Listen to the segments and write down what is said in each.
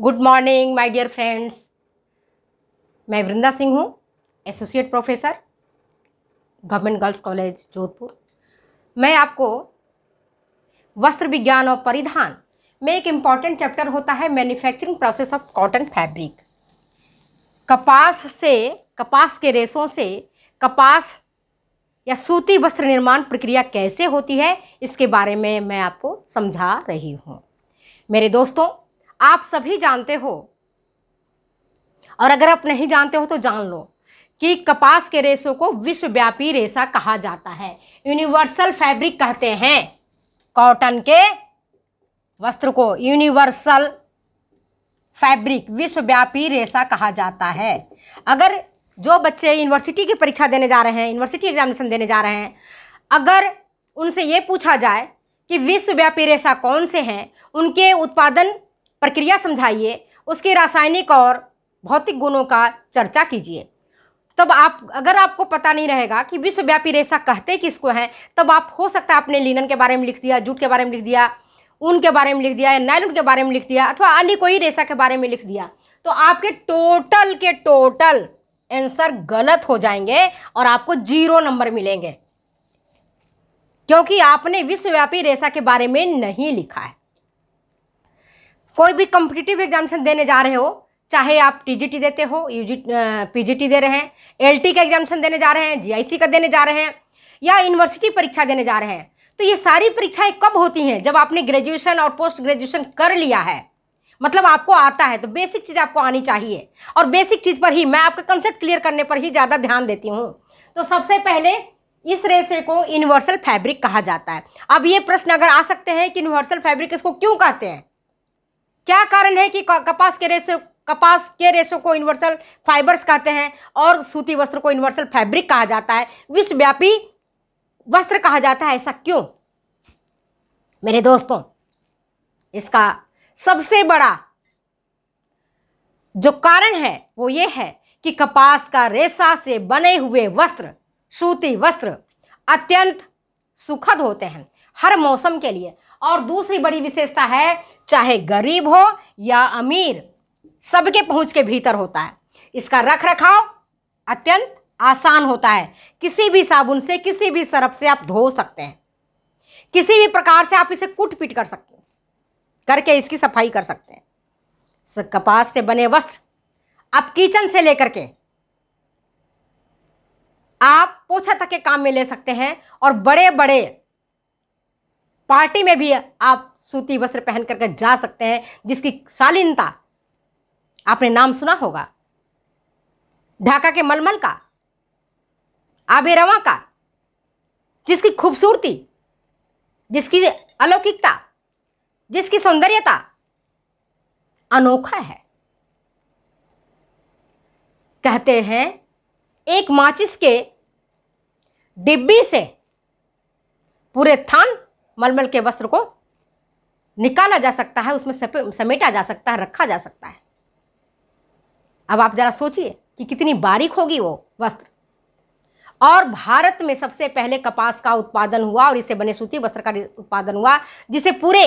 good morning my dear friends मैं वृंदा सिंह हूँ associate professor government girls college Jodhpur मैं आपको वस्त्र विज्ञान और परिधान में एक इम्पॉर्टेंट चैप्टर होता है manufacturing process of cotton fabric कपास से कपास के रेशों से कपास या सूती वस्त्र निर्माण प्रक्रिया कैसे होती है इसके बारे में मैं आपको समझा रही हूँ मेरे दोस्तों आप सभी जानते हो और अगर आप नहीं जानते हो तो जान लो कि कपास के रेशों को विश्वव्यापी रेशा कहा जाता है यूनिवर्सल फैब्रिक कहते हैं कॉटन के वस्त्र को यूनिवर्सल फैब्रिक विश्वव्यापी रेशा कहा जाता है अगर जो बच्चे यूनिवर्सिटी की परीक्षा देने जा रहे हैं यूनिवर्सिटी एग्जामिनेशन देने जा रहे हैं अगर उनसे ये पूछा जाए कि विश्वव्यापी रेशा कौन से हैं उनके उत्पादन प्रक्रिया समझाइए उसके रासायनिक और भौतिक गुणों का चर्चा कीजिए तब आप अगर आपको पता नहीं रहेगा कि विश्वव्यापी रेशा कहते किसको हैं तब आप हो सकता है आपने लिनन के बारे में लिख दिया जूट के बारे में लिख दिया ऊन के बारे में लिख दिया या नायलून के बारे में लिख दिया अथवा अन्य कोई रेशा के बारे में लिख दिया तो आपके टोटल के टोटल आंसर गलत हो जाएंगे और आपको जीरो नंबर मिलेंगे क्योंकि आपने विश्वव्यापी रेशा के बारे में नहीं लिखा है कोई भी कम्पिटिटिव एग्जामेशन देने जा रहे हो चाहे आप टीजीटी देते हो यू पीजीटी दे रहे हैं एलटी का एग्जामेशन देने जा रहे हैं जीआईसी का देने जा रहे हैं या यूनिवर्सिटी परीक्षा देने जा रहे हैं तो ये सारी परीक्षाएं कब होती हैं जब आपने ग्रेजुएशन और पोस्ट ग्रेजुएशन कर लिया है मतलब आपको आता है तो बेसिक चीज़ आपको आनी चाहिए और बेसिक चीज़ पर ही मैं आपके कंसेप्ट क्लियर करने पर ही ज़्यादा ध्यान देती हूँ तो सबसे पहले इस रेसे को यूनिवर्सल फैब्रिक कहा जाता है अब ये प्रश्न अगर आ सकते हैं कि यूनिवर्सल फैब्रिक इसको क्यों कहते हैं क्या कारण है कि कपास के रेशो कपास के रेशो को यूनिवर्सल फाइबर्स कहते हैं और सूती वस्त्र को यूनिवर्सल फैब्रिक कहा जाता है विश्वव्यापी वस्त्र कहा जाता है ऐसा क्यों मेरे दोस्तों इसका सबसे बड़ा जो कारण है वो ये है कि कपास का रेशा से बने हुए वस्त्र सूती वस्त्र अत्यंत सुखद होते हैं हर मौसम के लिए और दूसरी बड़ी विशेषता है चाहे गरीब हो या अमीर सबके पहुंच के भीतर होता है इसका रख रखाव अत्यंत आसान होता है किसी भी साबुन से किसी भी सरफ से आप धो सकते हैं किसी भी प्रकार से आप इसे कूट पीट कर सकते हैं करके इसकी सफाई कर सकते हैं कपास से बने वस्त्र आप किचन से लेकर के आप पोछा तक के काम में ले सकते हैं और बड़े बड़े पार्टी में भी आप सूती वस्त्र पहन करके जा सकते हैं जिसकी शालीनता आपने नाम सुना होगा ढाका के मलमल का आबेरवा का जिसकी खूबसूरती जिसकी अलौकिकता जिसकी सौंदर्यता अनोखा है कहते हैं एक माचिस के डिब्बी से पूरे थान मलमल के वस्त्र को निकाला जा सकता है उसमें समेटा जा सकता है रखा जा सकता है अब आप जरा सोचिए कि कितनी बारीक होगी वो वस्त्र और भारत में सबसे पहले कपास का उत्पादन हुआ और इससे बने सूती वस्त्र का उत्पादन हुआ जिसे पूरे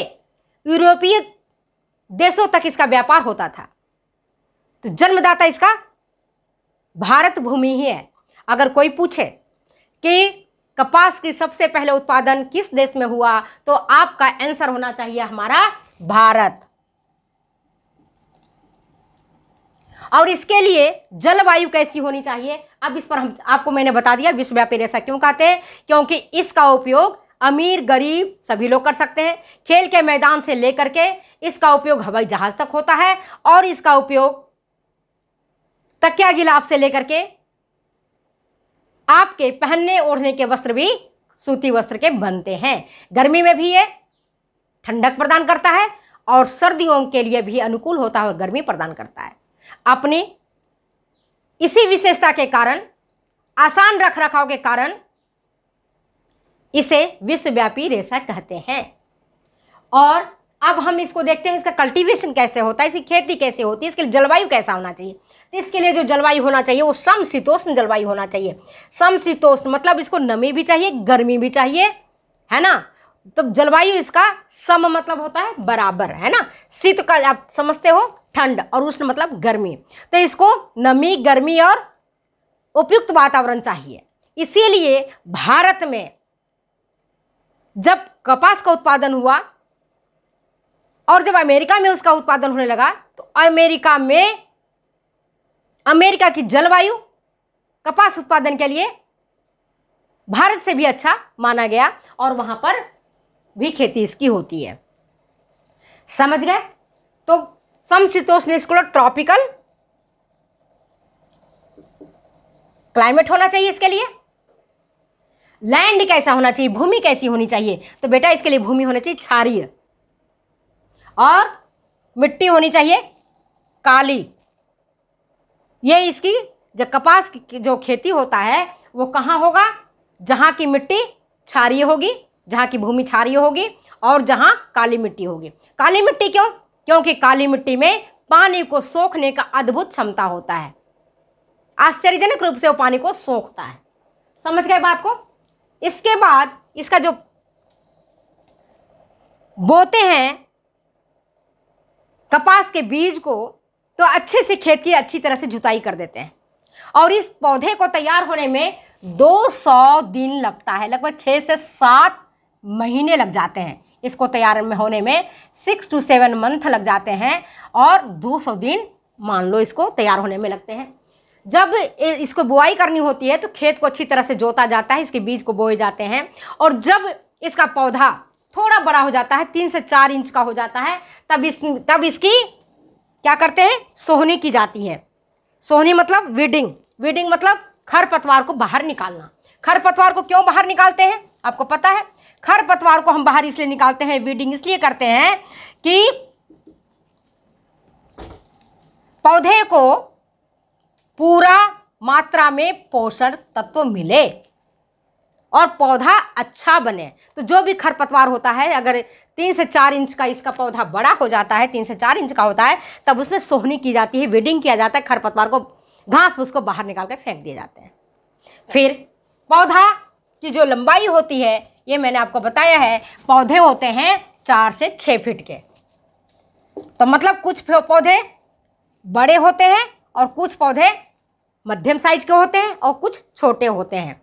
यूरोपीय देशों तक इसका व्यापार होता था तो जन्मदाता इसका भारत भूमि ही है अगर कोई पूछे कि कपास की सबसे पहले उत्पादन किस देश में हुआ तो आपका आंसर होना चाहिए हमारा भारत और इसके लिए जलवायु कैसी होनी चाहिए अब इस पर हम आपको मैंने बता दिया विश्वव्यापी रेशा क्यों कहते हैं क्योंकि इसका उपयोग अमीर गरीब सभी लोग कर सकते हैं खेल के मैदान से लेकर के इसका उपयोग हवाई जहाज तक होता है और इसका उपयोग तकिया गिलाफ से लेकर के आपके पहनने ओढ़ने के वस्त्र भी सूती वस्त्र के बनते हैं गर्मी में भी ये ठंडक प्रदान करता है और सर्दियों के लिए भी अनुकूल होता है और गर्मी प्रदान करता है अपनी इसी विशेषता के कारण आसान रख रखाव के कारण इसे विश्वव्यापी रेशा कहते हैं और अब हम इसको देखते हैं इसका कल्टीवेशन कैसे होता है इसकी खेती कैसे होती है इसके लिए जलवायु कैसा होना चाहिए तो इसके लिए जो जलवायु होना चाहिए वो समशीतोष्ण जलवायु होना चाहिए समशीतोष्ण मतलब इसको नमी भी चाहिए गर्मी भी चाहिए है ना तो जलवायु इसका सम मतलब होता है बराबर है ना शीत का आप समझते हो ठंड और उष्ण मतलब गर्मी तो इसको नमी गर्मी और उपयुक्त वातावरण चाहिए इसीलिए भारत में जब कपास का उत्पादन हुआ और जब अमेरिका में उसका उत्पादन होने लगा तो अमेरिका में अमेरिका की जलवायु कपास उत्पादन के लिए भारत से भी अच्छा माना गया और वहां पर भी खेती इसकी होती है समझ गए तो समशीतोष्ण इसको ट्रॉपिकल क्लाइमेट होना चाहिए इसके लिए लैंड कैसा होना चाहिए भूमि कैसी होनी चाहिए तो बेटा इसके लिए भूमि होनी चाहिए क्षारीय और मिट्टी होनी चाहिए काली ये इसकी जो कपास की जो खेती होता है वो कहाँ होगा जहाँ की मिट्टी क्षारीय होगी जहाँ की भूमि क्षारीय होगी और जहाँ काली मिट्टी होगी काली मिट्टी क्यों क्योंकि काली मिट्टी में पानी को सोखने का अद्भुत क्षमता होता है आश्चर्यजनक रूप से वो पानी को सोखता है समझ गए बात को इसके बाद इसका जो बोते हैं कपास के बीज को तो अच्छे से खेत की अच्छी तरह से जुताई कर देते हैं और इस पौधे को तैयार होने में 200 दिन लगता है लगभग छः से सात महीने लग जाते हैं इसको तैयार में होने में सिक्स टू सेवन मंथ लग जाते हैं और 200 दिन मान लो इसको तैयार होने में लगते हैं जब इसको बुआई करनी होती है तो खेत को अच्छी तरह से जोता जाता है इसके बीज को बोए जाते हैं और जब इसका पौधा थोड़ा बड़ा हो जाता है तीन से चार इंच का हो जाता है तब इस तब इसकी क्या करते हैं सोहनी की जाती है सोहनी मतलब वीडिंग वीडिंग मतलब खर पतवार को बाहर निकालना खर पतवार को क्यों बाहर निकालते हैं आपको पता है खर पतवार को हम बाहर इसलिए निकालते हैं वीडिंग इसलिए करते हैं कि पौधे को पूरा मात्रा में पोषण तत्व मिले और पौधा अच्छा बने तो जो भी खरपतवार होता है अगर तीन से चार इंच का इसका पौधा बड़ा हो जाता है तीन से चार इंच का होता है तब उसमें सोहनी की जाती है वेडिंग किया जाता है खरपतवार को घास फूस को बाहर निकाल कर फेंक दिए जाते हैं फिर पौधा की जो लंबाई होती है ये मैंने आपको बताया है पौधे होते हैं चार से छः फीट के तो मतलब कुछ पौधे बड़े होते हैं और कुछ पौधे मध्यम साइज के होते हैं और कुछ छोटे होते हैं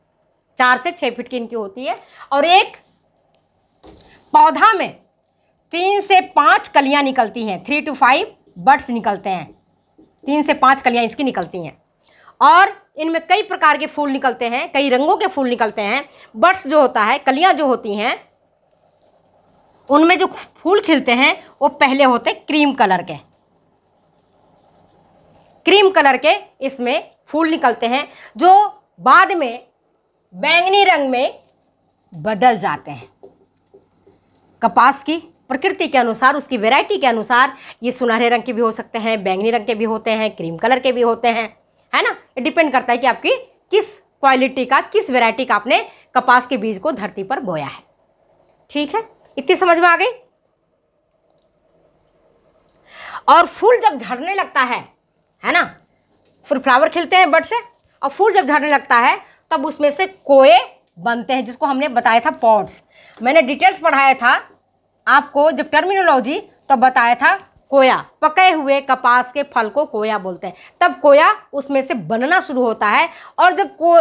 चार से छः फीट की इनकी होती है और एक पौधा में तीन से पाँच कलियाँ निकलती हैं थ्री टू फाइव बड्स निकलते हैं तीन से पाँच कलियाँ इसकी निकलती हैं और इनमें कई प्रकार के फूल निकलते हैं कई रंगों के फूल निकलते हैं बड्स जो होता है कलियाँ जो होती हैं उनमें जो फूल खिलते हैं वो पहले होते हैं क्रीम कलर के क्रीम कलर के इसमें फूल निकलते हैं जो बाद में बैंगनी रंग में बदल जाते हैं कपास की प्रकृति के अनुसार उसकी वैरायटी के अनुसार ये सुनहरे रंग के भी हो सकते हैं बैंगनी रंग के भी होते हैं क्रीम कलर के भी होते हैं है ना ये डिपेंड करता है कि आपकी किस क्वालिटी का किस वैरायटी का आपने कपास के बीज को धरती पर बोया है ठीक है इतनी समझ में आ गई और फूल जब झड़ने लगता है है ना फिर फ्लावर खिलते हैं बड से और फूल जब झड़ने लगता है तब उसमें से कोए बनते हैं जिसको हमने बताया था पॉड्स मैंने डिटेल्स पढ़ाया था आपको जब टर्मिनोलॉजी तब बताया था कोया पके हुए कपास के फल को कोया बोलते हैं तब कोया उसमें से बनना शुरू होता है और जब को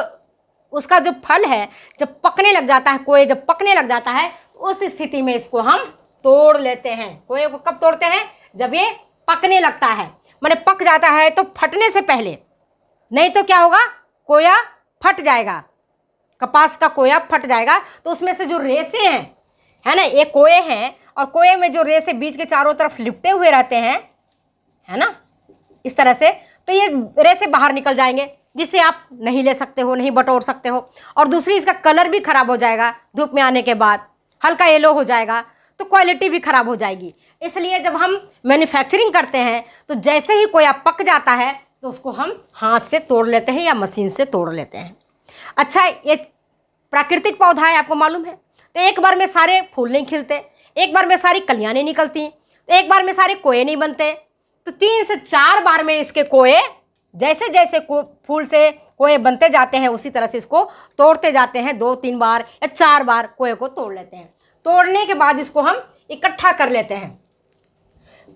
उसका जो फल है जब पकने लग जाता है कोए जब पकने लग जाता है उस स्थिति में इसको हम तोड़ लेते हैं कोए को कब तोड़ते हैं जब ये पकने लगता है मैंने पक जाता है तो फटने से पहले नहीं तो क्या होगा कोया फट जाएगा कपास का कोया फट जाएगा तो उसमें से जो रेसे हैं है ना ये कोए हैं और कोए में जो रेसे बीज के चारों तरफ लिपटे हुए रहते हैं है ना इस तरह से तो ये रेसे बाहर निकल जाएंगे जिसे आप नहीं ले सकते हो नहीं बटोर सकते हो और दूसरी इसका कलर भी ख़राब हो जाएगा धूप में आने के बाद हल्का येलो हो जाएगा तो क्वालिटी भी ख़राब हो जाएगी इसलिए जब हम मैन्युफैक्चरिंग करते हैं तो जैसे ही कोया पक जाता है तो उसको हम हाथ से तोड़ लेते हैं या मशीन से तोड़ लेते हैं अच्छा ये प्राकृतिक पौधा है आपको मालूम है तो एक बार में सारे फूल नहीं खिलते एक बार में सारी कलियाँ नहीं निकलती तो एक बार में सारे कोए नहीं बनते तो तीन से चार बार में इसके कोए जैसे जैसे को फूल से कोए बनते जाते हैं उसी तरह से इसको तोड़ते जाते हैं दो तीन बार या चार बार कोए को तोड़ लेते हैं तोड़ने के बाद इसको हम इकट्ठा कर लेते हैं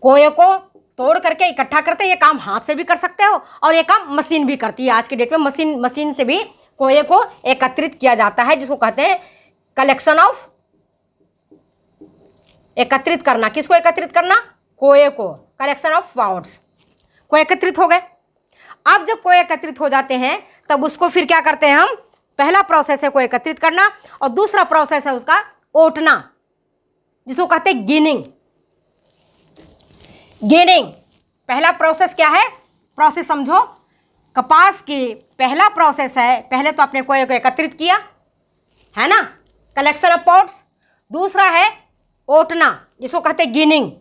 कोए को तोड़ करके इकट्ठा करते ये काम हाथ से भी कर सकते हो और ये काम मशीन भी करती है आज के डेट में मशीन मशीन से भी कोयले को एकत्रित किया जाता है जिसको कहते हैं कलेक्शन ऑफ एकत्रित करना किसको एकत्रित करना कोए को कलेक्शन ऑफ पाउड्स को एकत्रित हो गए अब जब कोए एकत्रित हो जाते हैं तब उसको फिर क्या करते हैं हम पहला प्रोसेस है को एकत्रित करना और दूसरा प्रोसेस है उसका ओटना जिसको कहते हैं गिनिंग गेनिंग पहला प्रोसेस क्या है प्रोसेस समझो कपास की पहला प्रोसेस है पहले तो आपने कोयले को एकत्रित किया है ना कलेक्शन ऑफ पॉट्स दूसरा है ओटना जिसको कहते हैं गिनिंग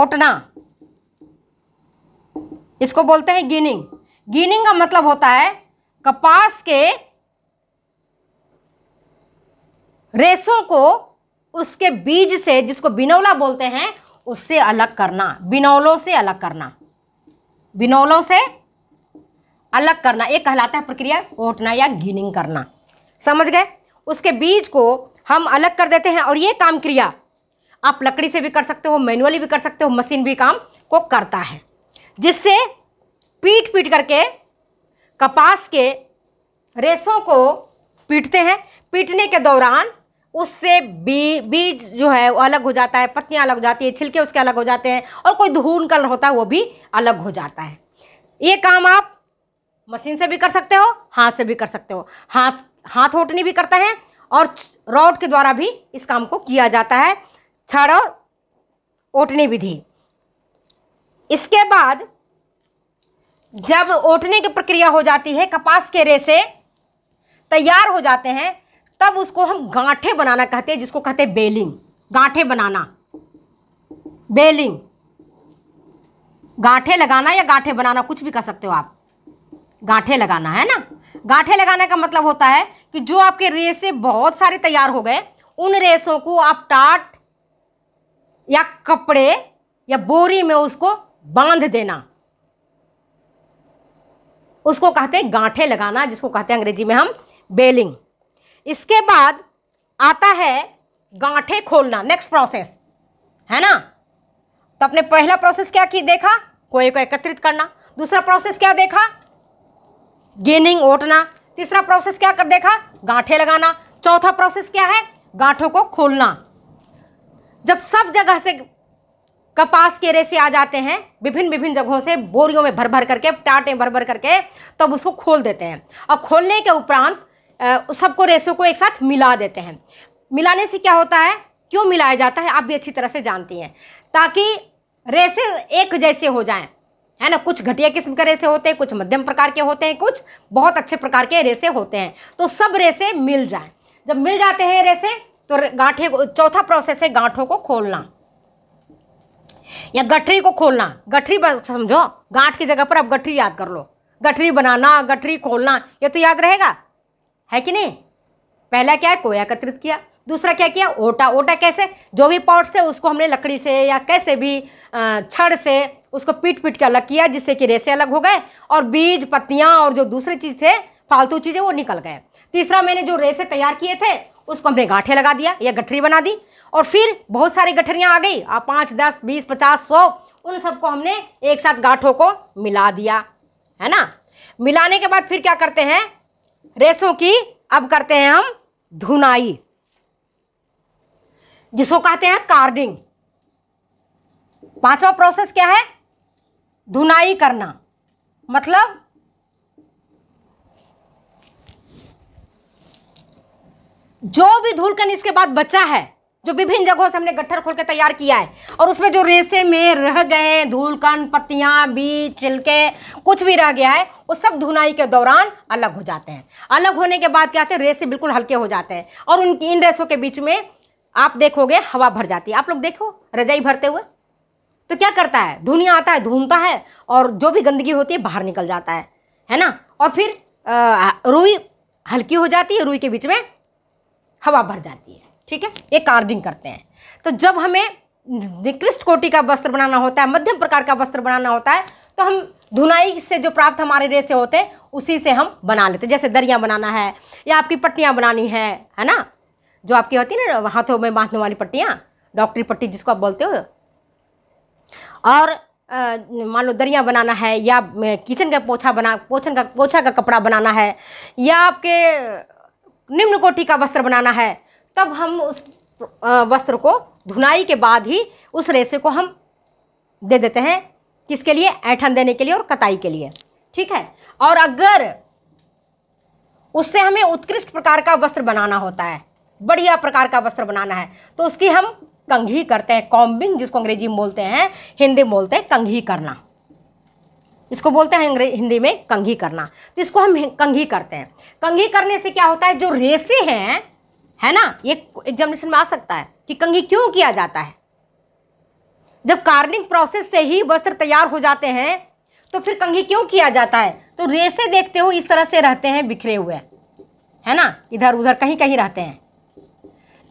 ओटना इसको बोलते हैं गिनिंग गिनिंग का मतलब होता है कपास के रेसों को उसके बीज से जिसको बिनौला बोलते हैं उससे अलग करना बिनौलों से अलग करना बिनौलों से अलग करना एक कहलाता है प्रक्रिया ओटना या गिनिंग करना समझ गए उसके बीज को हम अलग कर देते हैं और ये काम क्रिया आप लकड़ी से भी कर सकते हो मैनुअली भी कर सकते हो मशीन भी काम को करता है जिससे पीट पीट करके कपास के रेसों को पीटते हैं पीटने के दौरान उससे बी बीज जो है वो अलग हो जाता है पत्तियाँ अलग हो जाती है छिलके उसके अलग हो जाते हैं और कोई धून कलर होता है वो भी अलग हो जाता है ये काम आप मशीन से भी कर सकते हो हाथ से भी कर सकते हो हाथ हाथ होटनी भी करते हैं और रॉड के द्वारा भी इस काम को किया जाता है छड़ और ओटनी विधि इसके बाद जब ओटने की प्रक्रिया हो जाती है कपास के रेसे तैयार हो जाते हैं तब उसको हम गांठे बनाना कहते हैं जिसको कहते हैं बेलिंग गांठे बनाना बेलिंग गांठे लगाना या गांठे बनाना कुछ भी कर सकते हो आप गांठे लगाना है ना गांठे लगाने का मतलब होता है कि जो आपके रेसे बहुत सारे तैयार हो गए उन रेसों को आप टाट या कपड़े या बोरी में उसको बांध देना उसको कहते हैं गांठे लगाना जिसको कहते हैं अंग्रेजी में हम बेलिंग इसके बाद आता है गांठे खोलना नेक्स्ट प्रोसेस है ना तो अपने पहला प्रोसेस क्या की देखा कोए को एकत्रित करना दूसरा प्रोसेस क्या देखा गेनिंग ओटना तीसरा प्रोसेस क्या कर देखा गांठे लगाना चौथा प्रोसेस क्या है गांठों को खोलना जब सब जगह से कपास के रेसे आ जाते हैं विभिन्न विभिन्न जगहों से बोरियों में भर भर करके टाटे भर भर करके तब उसको खोल देते हैं और खोलने के उपरांत सबको रेशो को एक साथ मिला देते हैं मिलाने से क्या होता है क्यों मिलाया जाता है आप भी अच्छी तरह से जानती हैं ताकि रेसे एक जैसे हो जाएं है ना कुछ घटिया किस्म के रेसे होते हैं कुछ मध्यम प्रकार के होते हैं कुछ बहुत अच्छे प्रकार के रेसे होते हैं तो सब रेसे मिल जाएं जब मिल जाते हैं रेसे तो गांठे को चौथा प्रोसेस है गांठों को खोलना या गठरी को खोलना गठरी समझो गांठ की जगह पर अब गठरी याद कर लो गठरी बनाना गठरी खोलना ये तो याद रहेगा है कि नहीं पहला क्या है कोया एकत्रित किया दूसरा क्या किया ओटा ओटा कैसे जो भी पॉट्स थे उसको हमने लकड़ी से या कैसे भी छड़ से उसको पीट पीट के अलग किया जिससे कि रेसे अलग हो गए और बीज पत्तियाँ और जो दूसरे चीज़ थे फालतू चीज़ें वो निकल गए तीसरा मैंने जो रेसे तैयार किए थे उसको हमने गाठे लगा दिया या गठरी बना दी और फिर बहुत सारी गठरियाँ आ गई आप पाँच दस बीस पचास सौ उन सबको हमने एक साथ गाठों को मिला दिया है ना मिलाने के बाद फिर क्या करते हैं रेशों की अब करते हैं हम धुनाई जिसको कहते हैं कार्डिंग पांचवा प्रोसेस क्या है धुनाई करना मतलब जो भी धूल कण इसके बाद बचा है जो विभिन्न जगहों से हमने गट्ठर खोल के तैयार किया है और उसमें जो रेसे में रह गए हैं धूलकण पत्तियां बीज छिलके कुछ भी रह गया है वो सब धुनाई के दौरान अलग हो जाते हैं अलग होने के बाद क्या होते हैं रेसे बिल्कुल हल्के हो जाते हैं और उनकी इन रेसों के बीच में आप देखोगे हवा भर जाती है आप लोग देखो रजाई भरते हुए तो क्या करता है धुनिया आता है धूमता है और जो भी गंदगी होती है बाहर निकल जाता है है ना और फिर रुई हल्की हो जाती है रुई के बीच में हवा भर जाती है ठीक है ये कार्विंग करते हैं तो जब हमें निकृष्ट कोटि का वस्त्र बनाना होता है मध्यम प्रकार का वस्त्र बनाना होता है तो हम धुनाई से जो प्राप्त हमारे रेसे होते हैं उसी से हम बना लेते हैं जैसे दरिया बनाना है या आपकी पट्टियाँ बनानी है है ना जो आपकी होती है ना हाथों में बांधने वाली पट्टियाँ डॉक्टरी पट्टी जिसको आप बोलते हो और मान लो दरिया बनाना है या किचन का पोछा बना पोछन का पोछा का कपड़ा बनाना है या आपके निम्न कोटि का वस्त्र बनाना है तब हम उस वस्त्र को धुनाई के बाद ही उस रेसे को हम दे देते हैं किसके लिए ऐठन देने के लिए और कताई के लिए ठीक है और अगर उससे हमें उत्कृष्ट प्रकार का वस्त्र बनाना होता है बढ़िया प्रकार का वस्त्र बनाना है तो उसकी हम कंघी करते हैं कॉम्बिंग जिसको अंग्रेजी में बोलते हैं हिंदी में बोलते हैं कंघी करना इसको बोलते हैं हिंदी में कंघी करना तो इसको हम कंघी करते हैं कंघी करने से क्या होता है जो रेसे हैं है ना ये एग्जामिनेशन में आ सकता है कि कंघी क्यों किया जाता है जब कार्निंग प्रोसेस से ही वस्त्र तैयार हो जाते हैं तो फिर कंघी क्यों किया जाता है तो रेसे देखते हो इस तरह से रहते हैं बिखरे हुए है ना इधर उधर कहीं कहीं रहते हैं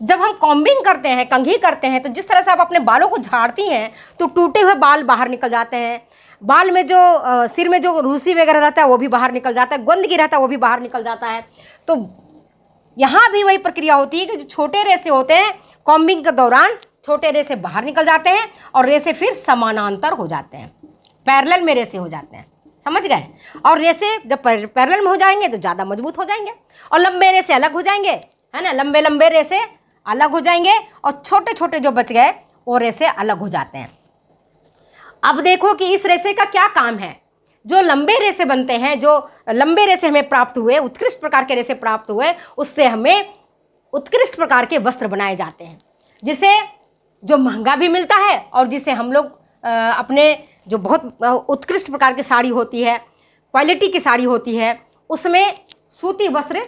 जब हम कॉम्बिंग करते हैं कंघी करते हैं तो जिस तरह से आप अपने बालों को झाड़ती हैं तो टूटे हुए बाल बाहर निकल जाते हैं बाल में जो आ, सिर में जो रूसी वगैरह रहता है वो भी बाहर निकल जाता है गंदगी रहता है वो भी बाहर निकल जाता है तो यहाँ भी वही प्रक्रिया होती है कि जो छोटे रेसे होते हैं कॉम्बिंग के दौरान छोटे रेसे बाहर निकल जाते हैं और रेसे फिर समानांतर हो जाते हैं पैरेलल में रेसे हो जाते हैं समझ गए और रेसे जब पैरेलल में हो जाएंगे तो ज़्यादा मजबूत हो जाएंगे और लंबे रेसे अलग हो जाएंगे है ना लंबे लंबे रेसे अलग हो जाएंगे और छोटे छोटे जो बच गए वो रेसे अलग हो जाते हैं अब देखो कि इस रेसे का क्या काम है जो लंबे रेसे बनते हैं जो लंबे रेसे हमें प्राप्त हुए उत्कृष्ट प्रकार के रेसे प्राप्त हुए उससे हमें उत्कृष्ट प्रकार के वस्त्र बनाए जाते हैं जिसे जो महंगा भी मिलता है और जिसे हम लोग अपने जो बहुत उत्कृष्ट प्रकार की साड़ी होती है क्वालिटी की साड़ी होती है उसमें सूती वस्त्र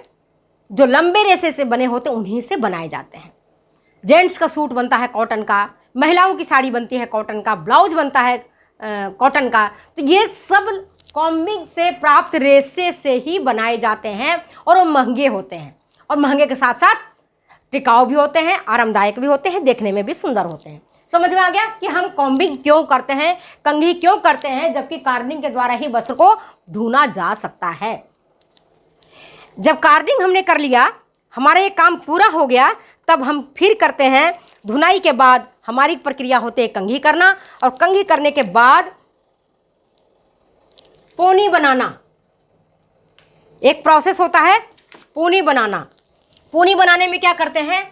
जो लंबे रेसे से बने होते उन्हीं से बनाए जाते हैं जेंट्स का सूट बनता है कॉटन का महिलाओं की साड़ी बनती है कॉटन का ब्लाउज बनता है कॉटन का तो ये सब कॉमिक से प्राप्त रेसे से ही बनाए जाते हैं और वो महंगे होते हैं और महंगे के साथ साथ टिकाऊ भी होते हैं आरामदायक भी होते हैं देखने में भी सुंदर होते हैं समझ में आ गया कि हम कॉम्बिंग क्यों करते हैं कंघी क्यों करते हैं जबकि कार्निंग के द्वारा ही वस्त्र को धुना जा सकता है जब कार्निंग हमने कर लिया हमारा ये काम पूरा हो गया तब हम फिर करते हैं धुनाई के बाद हमारी प्रक्रिया होती है कंघी करना और कंघी करने के बाद पोनी बनाना एक प्रोसेस होता है पूनी बनाना पोनी बनाने में क्या करते हैं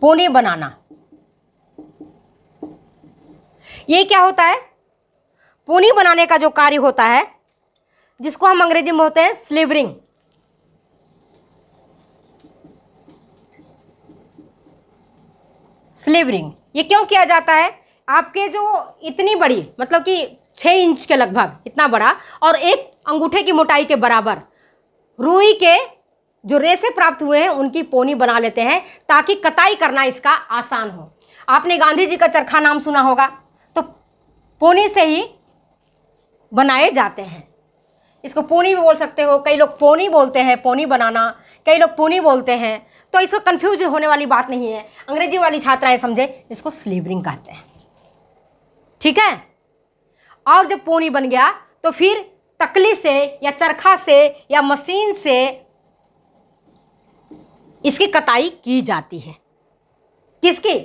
पूनी बनाना ये क्या होता है पूनी बनाने का जो कार्य होता है जिसको हम अंग्रेजी में होते हैं स्लीवरिंग स्लीवरिंग ये क्यों किया जाता है आपके जो इतनी बड़ी मतलब कि छः इंच के लगभग इतना बड़ा और एक अंगूठे की मोटाई के बराबर रूई के जो रेसे प्राप्त हुए हैं उनकी पोनी बना लेते हैं ताकि कताई करना इसका आसान हो आपने गांधी जी का चरखा नाम सुना होगा तो पोनी से ही बनाए जाते हैं इसको पोनी भी बोल सकते हो कई लोग पोनी बोलते हैं पोनी बनाना कई लोग पोनी बोलते हैं तो इसमें कन्फ्यूज होने वाली बात नहीं है अंग्रेजी वाली छात्राएं समझे इसको स्लीवरिंग कहते हैं ठीक है और जब पोनी बन गया तो फिर तकली से या चरखा से या मशीन से इसकी कताई की जाती है किसकी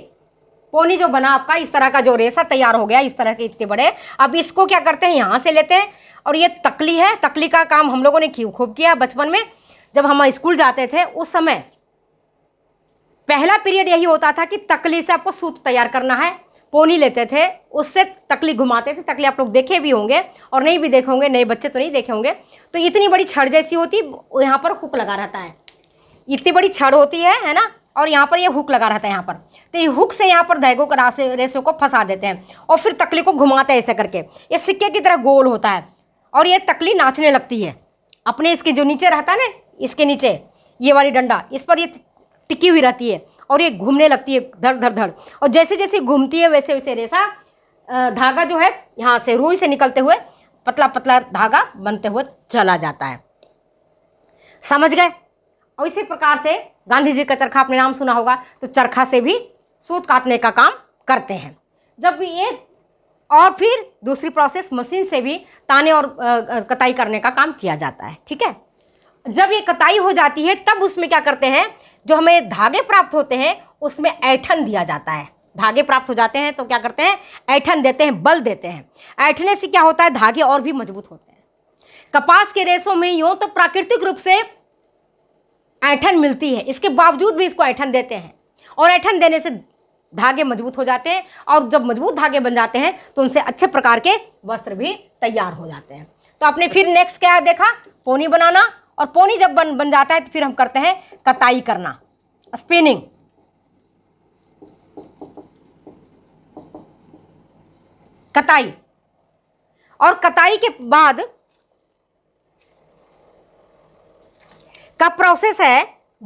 पोनी जो बना आपका इस तरह का जो रेसा तैयार हो गया इस तरह के इतने बड़े अब इसको क्या करते हैं यहाँ से लेते हैं और ये तकली है तकली का काम हम लोगों ने खूब किया बचपन में जब हम स्कूल जाते थे उस समय पहला पीरियड यही होता था कि तकली से आपको सूत तैयार करना है पोनी लेते थे उससे तकली घुमाते थे तकली आप लोग देखे भी होंगे और नहीं भी देखे होंगे नए बच्चे तो नहीं देखे होंगे तो इतनी बड़ी छड़ जैसी होती यहाँ पर हुक लगा रहता है इतनी बड़ी छड़ होती है है ना और यहाँ पर ये हुक लगा रहता है यहाँ पर तो ये हुक से यहाँ पर धागों का रासे रेसों को फंसा देते हैं और फिर तकली को घुमाते हैं ऐसे करके ये सिक्के की तरह गोल होता है और ये तकली नाचने लगती है अपने इसके जो नीचे रहता है ना इसके नीचे ये वाली डंडा इस पर ये टिकी हुई रहती है और ये घूमने लगती है धड़ धड़ धड़ और जैसे जैसे घूमती है वैसे वैसे रेसा धागा जो है यहाँ से रूई से निकलते हुए पतला पतला धागा बनते हुए चला जाता है समझ गए और इसी प्रकार से गांधी जी का चरखा आपने नाम सुना होगा तो चरखा से भी सूत काटने का काम करते हैं जब ये और फिर दूसरी प्रोसेस मशीन से भी ताने और आ, कताई करने का काम किया जाता है ठीक है जब ये कताई हो जाती है तब उसमें क्या करते हैं जो हमें धागे प्राप्त होते हैं उसमें ऐठन दिया जाता है धागे प्राप्त हो जाते हैं तो क्या करते हैं ऐठन देते हैं बल देते हैं ऐठने से क्या होता है धागे और भी मजबूत होते हैं कपास के रेशों में यूँ तो प्राकृतिक रूप से ऐठन मिलती है इसके बावजूद भी इसको ऐठन देते हैं और ऐठन देने से धागे मजबूत हो जाते हैं और जब मजबूत धागे बन जाते हैं तो उनसे अच्छे प्रकार के वस्त्र भी तैयार हो जाते हैं तो आपने फिर नेक्स्ट क्या देखा पोनी बनाना और पोनी जब बन बन जाता है तो फिर हम करते हैं कताई करना स्पिनिंग कताई और कताई के बाद का प्रोसेस है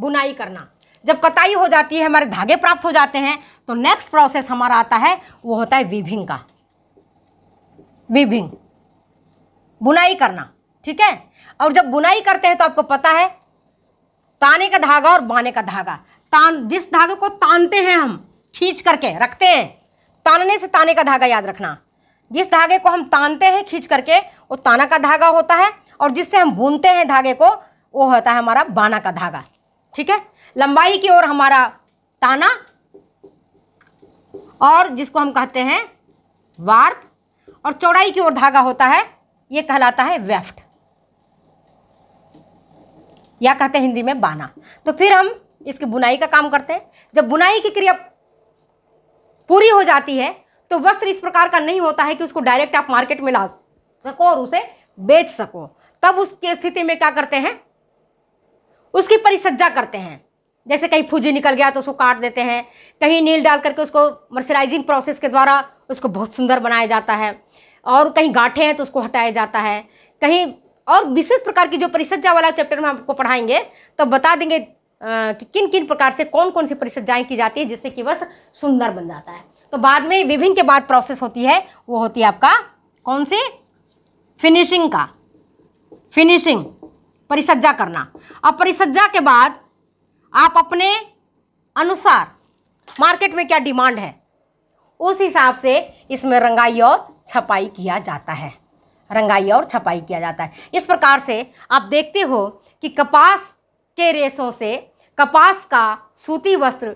बुनाई करना जब कताई हो जाती है हमारे धागे प्राप्त हो जाते हैं तो नेक्स्ट प्रोसेस हमारा आता है वो होता है विभिंग का विभिंग बुनाई करना ठीक है और जब बुनाई करते हैं तो आपको पता है ताने का धागा और बाने का धागा तान जिस धागे को तानते हैं हम खींच करके रखते हैं तानने से ताने का धागा याद रखना जिस धागे को हम तानते हैं खींच करके वो ताना का धागा होता है और जिससे हम बुनते हैं धागे को वो होता है हमारा बाना का धागा ठीक है लंबाई की ओर हमारा ताना और जिसको हम कहते हैं वार्प और चौड़ाई की ओर धागा होता है ये कहलाता है वेफ्ट या कहते हैं हिंदी में बाना तो फिर हम इसकी बुनाई का काम करते हैं जब बुनाई की क्रिया पूरी हो जाती है तो वस्त्र इस प्रकार का नहीं होता है कि उसको डायरेक्ट आप मार्केट में ला सको और उसे बेच सको तब उसकी स्थिति में क्या करते हैं उसकी परिसज्जा करते हैं जैसे कहीं फूजी निकल गया तो उसको काट देते हैं कहीं नील डाल करके उसको मर्सराइजिंग प्रोसेस के द्वारा उसको बहुत सुंदर बनाया जाता है और कहीं गाँठे हैं तो उसको हटाया जाता है कहीं और विशेष प्रकार की जो परिसज्जा वाला चैप्टर में आपको पढ़ाएंगे तो बता देंगे कि किन किन प्रकार से कौन कौन सी परिसज्जाएँ की जाती है जिससे कि वस्त्र सुंदर बन जाता है तो बाद में विभिन्न के बाद प्रोसेस होती है वो होती है आपका कौन सी फिनिशिंग का फिनिशिंग परिसज्जा करना अब परिसज्जा के बाद आप अपने अनुसार मार्केट में क्या डिमांड है उस हिसाब से इसमें रंगाई और छपाई किया जाता है रंगाई और छपाई किया जाता है इस प्रकार से आप देखते हो कि कपास के रेशों से कपास का सूती वस्त्र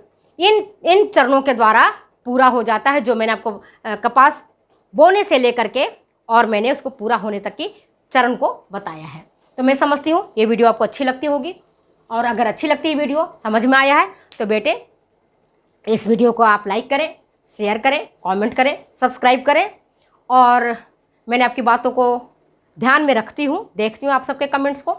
इन इन चरणों के द्वारा पूरा हो जाता है जो मैंने आपको कपास बोने से लेकर के और मैंने उसको पूरा होने तक की चरण को बताया है तो मैं समझती हूँ ये वीडियो आपको अच्छी लगती होगी और अगर अच्छी लगती है वीडियो समझ में आया है तो बेटे इस वीडियो को आप लाइक करें शेयर करें कमेंट करें सब्सक्राइब करें और मैंने आपकी बातों को ध्यान में रखती हूँ देखती हूँ आप सबके कमेंट्स को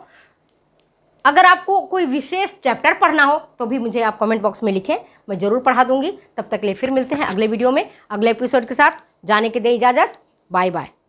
अगर आपको कोई विशेष चैप्टर पढ़ना हो तो भी मुझे आप कमेंट बॉक्स में लिखें मैं ज़रूर पढ़ा दूँगी तब तक ले फिर मिलते हैं अगले वीडियो में अगले एपिसोड के साथ जाने के दें इजाज़त बाय बाय